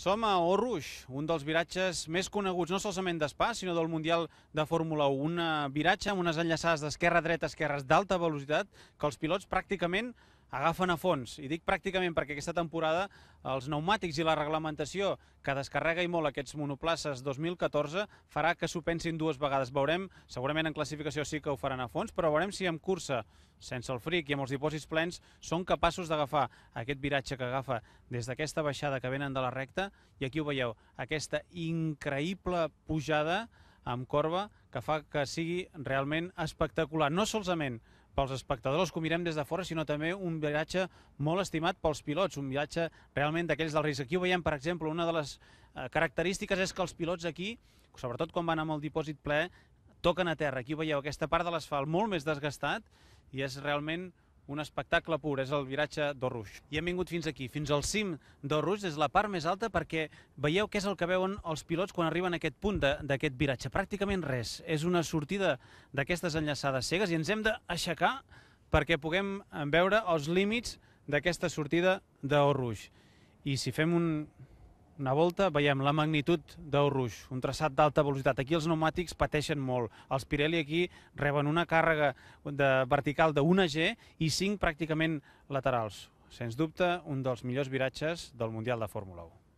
Som a Oruix, un dels viratges més coneguts no solament d'Espa, sinó del Mundial de Fórmula 1. Un eh, viratge amb unes enllaçades d'esquerra dreta, esquerres d'alta velocitat, que els pilots pràcticament agafen a fons. I dic pràcticament perquè aquesta temporada els pneumàtics i la reglamentació que descarrega i molt aquests monoplaces 2014 farà que s'ho pensin dues vegades. Veurem, segurament en classificació sí que ho faran a fons, però veurem si en cursa, sense el fric i amb els dipòsits plens, són capaços d'agafar aquest viratge que agafa des d'aquesta baixada que venen de la recta, i aquí ho veieu, aquesta increïble pujada amb corba que fa que sigui realment espectacular. No solament pels espectadors, els que mirem des de fora, sinó també un viatge molt estimat pels pilots, un viatge realment d'aquells del risc. Aquí ho veiem, per exemple, una de les eh, característiques és que els pilots aquí, sobretot quan van amb el dipòsit ple, toquen a terra. Aquí veieu aquesta part de l'asfalt molt més desgastat i és realment un espectacle pur, és el viratge d'Orruix. I hem vingut fins aquí, fins al cim d'Orruix, és la part més alta perquè veieu què és el que veuen els pilots quan arriben a aquest punt d'aquest viratge. Pràcticament res, és una sortida d'aquestes enllaçades cegues i ens hem d'aixecar perquè puguem veure els límits d'aquesta sortida d'Orruix. I si fem un, una volta veiem la magnitud del ruix, un traçat d'alta velocitat. Aquí els pneumàtics pateixen molt. Els Pirelli aquí reben una càrrega de vertical de 1G i 5 pràcticament laterals. Sens dubte, un dels millors viratges del Mundial de Fórmula 1.